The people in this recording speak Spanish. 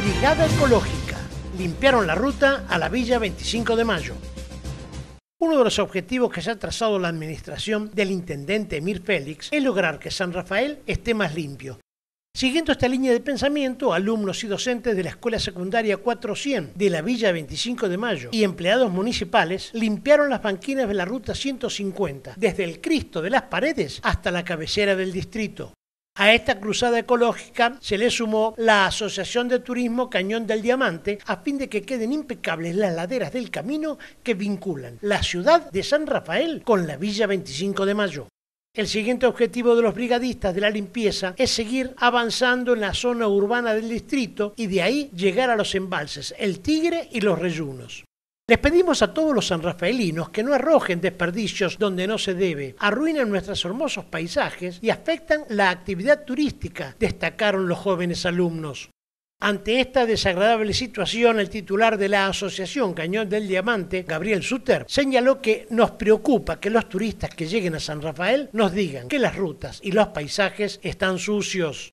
Brigada Ecológica. Limpiaron la ruta a la Villa 25 de Mayo. Uno de los objetivos que se ha trazado la administración del intendente Emir Félix es lograr que San Rafael esté más limpio. Siguiendo esta línea de pensamiento, alumnos y docentes de la Escuela Secundaria 400 de la Villa 25 de Mayo y empleados municipales limpiaron las banquinas de la Ruta 150, desde el Cristo de las Paredes hasta la cabecera del distrito. A esta cruzada ecológica se le sumó la Asociación de Turismo Cañón del Diamante a fin de que queden impecables las laderas del camino que vinculan la ciudad de San Rafael con la Villa 25 de Mayo. El siguiente objetivo de los brigadistas de la limpieza es seguir avanzando en la zona urbana del distrito y de ahí llegar a los embalses El Tigre y los Reyunos. Les pedimos a todos los sanrafaelinos que no arrojen desperdicios donde no se debe, arruinan nuestros hermosos paisajes y afectan la actividad turística, destacaron los jóvenes alumnos. Ante esta desagradable situación, el titular de la Asociación Cañón del Diamante, Gabriel Suter, señaló que nos preocupa que los turistas que lleguen a San Rafael nos digan que las rutas y los paisajes están sucios.